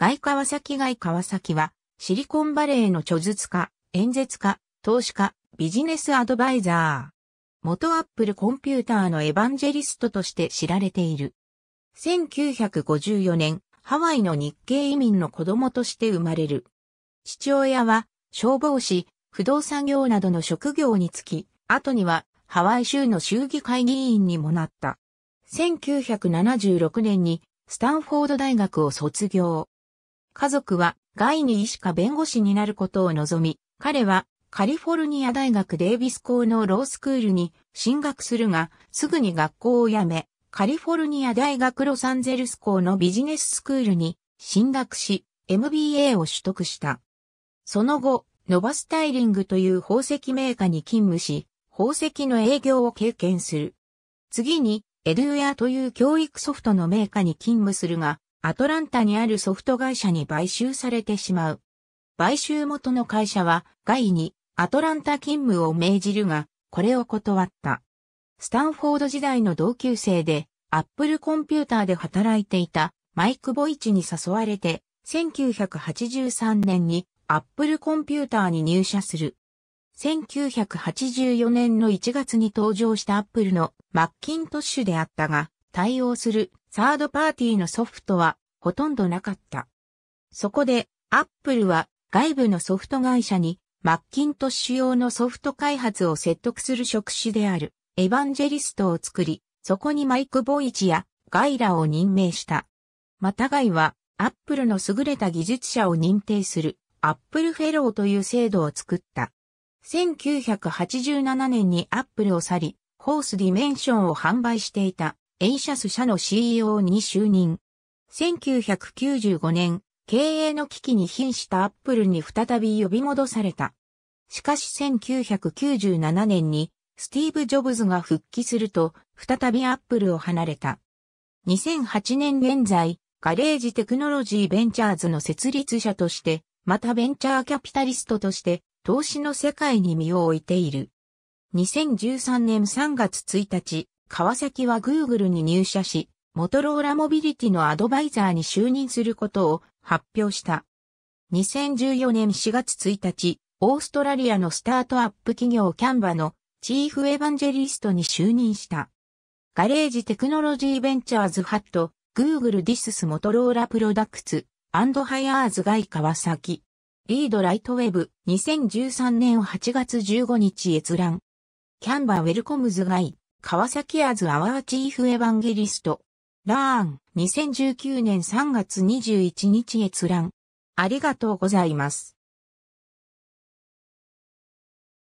外川崎外川崎は、シリコンバレーの著述家、演説家、投資家、ビジネスアドバイザー。元アップルコンピューターのエヴァンジェリストとして知られている。1954年、ハワイの日系移民の子供として生まれる。父親は消防士、不動産業などの職業に就き、後にはハワイ州の衆議会議員にもなった。1976年にスタンフォード大学を卒業。家族は外に医師か弁護士になることを望み、彼はカリフォルニア大学デイビス校のロースクールに進学するが、すぐに学校を辞め、カリフォルニア大学ロサンゼルス校のビジネススクールに進学し、MBA を取得した。その後、ノバスタイリングという宝石メーカーに勤務し、宝石の営業を経験する。次に、エドゥエアという教育ソフトのメーカーに勤務するが、アトランタにあるソフト会社に買収されてしまう。買収元の会社は、ガイにアトランタ勤務を命じるが、これを断った。スタンフォード時代の同級生で、アップルコンピューターで働いていたマイク・ボイチに誘われて、1983年にアップルコンピューターに入社する。1984年の1月に登場したアップルのマッキントッシュであったが、対応するサードパーティーのソフトはほとんどなかった。そこで、アップルは外部のソフト会社にマッキントッシュ用のソフト開発を説得する職種であるエヴァンジェリストを作り、そこにマイク・ボイチやガイラを任命した。またガイはアップルの優れた技術者を認定するアップルフェローという制度を作った。1987年にアップルを去り、ホースディメンションを販売していたエイシャス社の CEO に就任。1995年、経営の危機に瀕したアップルに再び呼び戻された。しかし1997年にスティーブ・ジョブズが復帰すると、再びアップルを離れた。2008年現在、ガレージテクノロジーベンチャーズの設立者として、またベンチャーキャピタリストとして、投資の世界に身を置いている。2013年3月1日、川崎は Google に入社し、モトローラモビリティのアドバイザーに就任することを発表した。2014年4月1日、オーストラリアのスタートアップ企業キャンバのチーフエヴァンジェリストに就任した。ガレージテクノロジーベンチャーズハット、Google ディススモトローラプロダクツ、アンドハイアーズガイ川崎。リードライトウェブ2013年8月15日閲覧。キャンバーウェルコムズガイ。川崎アズアワーチーフエヴァンゲリスト。ラーン、2019年3月21日閲覧。ありがとうございます。